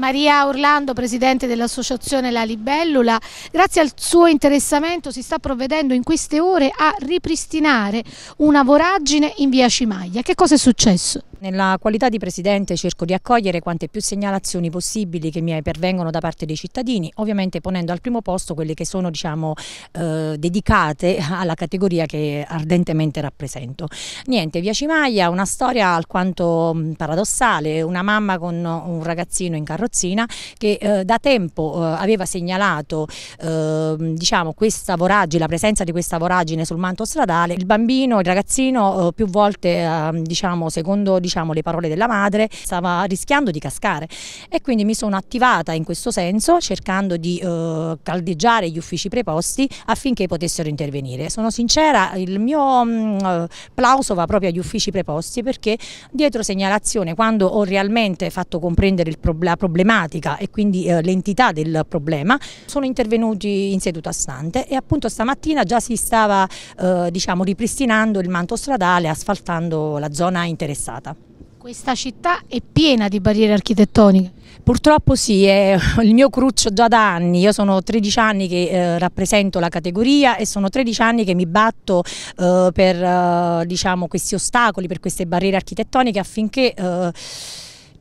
Maria Orlando, presidente dell'associazione La Libellula, grazie al suo interessamento si sta provvedendo in queste ore a ripristinare una voragine in via Cimaglia. Che cosa è successo? Nella qualità di Presidente cerco di accogliere quante più segnalazioni possibili che mi pervengono da parte dei cittadini, ovviamente ponendo al primo posto quelle che sono diciamo, eh, dedicate alla categoria che ardentemente rappresento. Niente, Via Cimaglia, una storia alquanto paradossale, una mamma con un ragazzino in carrozzina carrozzina che eh, da tempo eh, aveva segnalato ehm, diciamo, questa voragine, la presenza di questa voragine sul manto stradale. Il bambino, il ragazzino eh, più volte, ehm, diciamo, secondo diciamo, le parole della madre, stava rischiando di cascare e quindi mi sono attivata in questo senso cercando di eh, caldeggiare gli uffici preposti affinché potessero intervenire. Sono sincera, il mio mh, mm, plauso va proprio agli uffici preposti perché dietro segnalazione, quando ho realmente fatto comprendere il pro la problematica problematica e quindi eh, l'entità del problema, sono intervenuti in seduta stante e appunto stamattina già si stava eh, diciamo, ripristinando il manto stradale asfaltando la zona interessata. Questa città è piena di barriere architettoniche. Purtroppo sì, è il mio cruccio già da anni, io sono 13 anni che eh, rappresento la categoria e sono 13 anni che mi batto eh, per eh, diciamo, questi ostacoli, per queste barriere architettoniche affinché eh,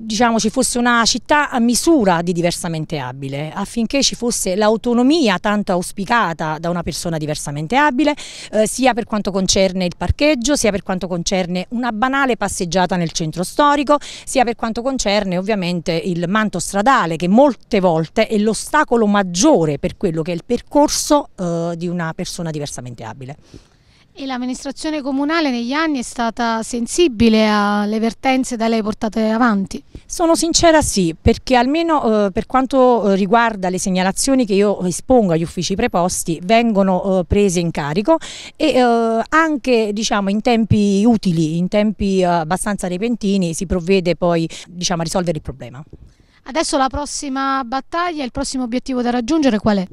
diciamo, ci fosse una città a misura di diversamente abile, affinché ci fosse l'autonomia tanto auspicata da una persona diversamente abile, eh, sia per quanto concerne il parcheggio, sia per quanto concerne una banale passeggiata nel centro storico, sia per quanto concerne ovviamente il manto stradale che molte volte è l'ostacolo maggiore per quello che è il percorso eh, di una persona diversamente abile. E l'amministrazione comunale negli anni è stata sensibile alle vertenze da lei portate avanti? Sono sincera sì, perché almeno eh, per quanto eh, riguarda le segnalazioni che io espongo agli uffici preposti vengono eh, prese in carico e eh, anche diciamo, in tempi utili, in tempi eh, abbastanza repentini si provvede poi diciamo, a risolvere il problema. Adesso la prossima battaglia, il prossimo obiettivo da raggiungere qual è?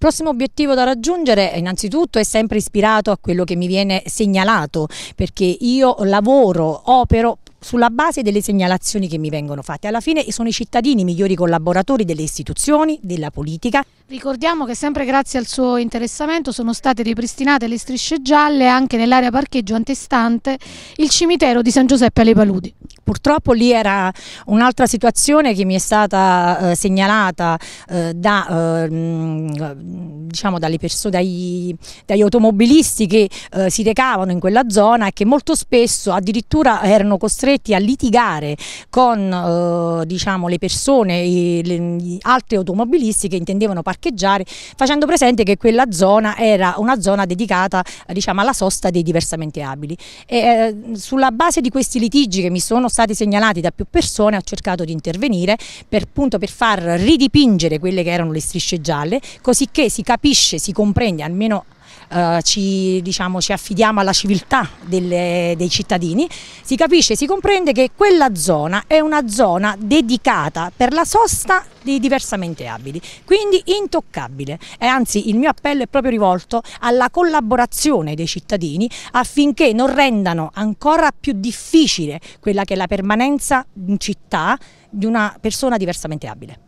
Prossimo obiettivo da raggiungere innanzitutto è sempre ispirato a quello che mi viene segnalato perché io lavoro, opero sulla base delle segnalazioni che mi vengono fatte. Alla fine sono i cittadini i migliori collaboratori delle istituzioni, della politica. Ricordiamo che sempre grazie al suo interessamento sono state ripristinate le strisce gialle anche nell'area parcheggio antestante il cimitero di San Giuseppe alle Paludi. Purtroppo lì era un'altra situazione che mi è stata eh, segnalata eh, da, ehm, diciamo persone, dai, dagli automobilisti che eh, si recavano in quella zona e che molto spesso addirittura erano costretti a litigare con eh, diciamo, le persone, i, le, gli altri automobilisti che intendevano parcheggiare facendo presente che quella zona era una zona dedicata diciamo, alla sosta dei diversamente abili. E, eh, sulla base di questi litigi che mi sono stati stati segnalati da più persone ha cercato di intervenire per, appunto, per far ridipingere quelle che erano le strisce gialle, così che si capisce, si comprende almeno eh, ci, diciamo, ci, affidiamo alla civiltà delle, dei cittadini, si capisce, si comprende che quella zona è una zona dedicata per la sosta di diversamente abili, quindi intoccabile. E anzi il mio appello è proprio rivolto alla collaborazione dei cittadini affinché non rendano ancora più difficile quella che è la permanenza in città di una persona diversamente abile.